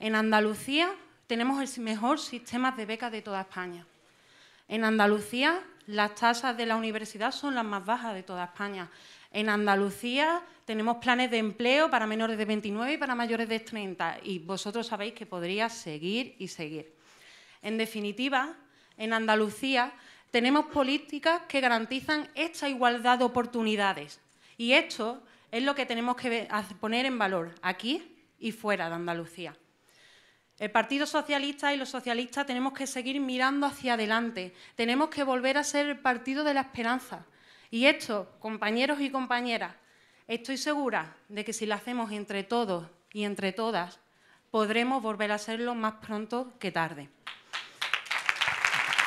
En Andalucía tenemos el mejor sistema de becas de toda España. En Andalucía las tasas de la universidad son las más bajas de toda España. En Andalucía tenemos planes de empleo para menores de 29 y para mayores de 30 y vosotros sabéis que podría seguir y seguir. En definitiva, en Andalucía tenemos políticas que garantizan esta igualdad de oportunidades y esto es lo que tenemos que poner en valor aquí y fuera de Andalucía. El Partido Socialista y los socialistas tenemos que seguir mirando hacia adelante, tenemos que volver a ser el partido de la esperanza. Y esto, compañeros y compañeras, estoy segura de que si lo hacemos entre todos y entre todas, podremos volver a serlo más pronto que tarde.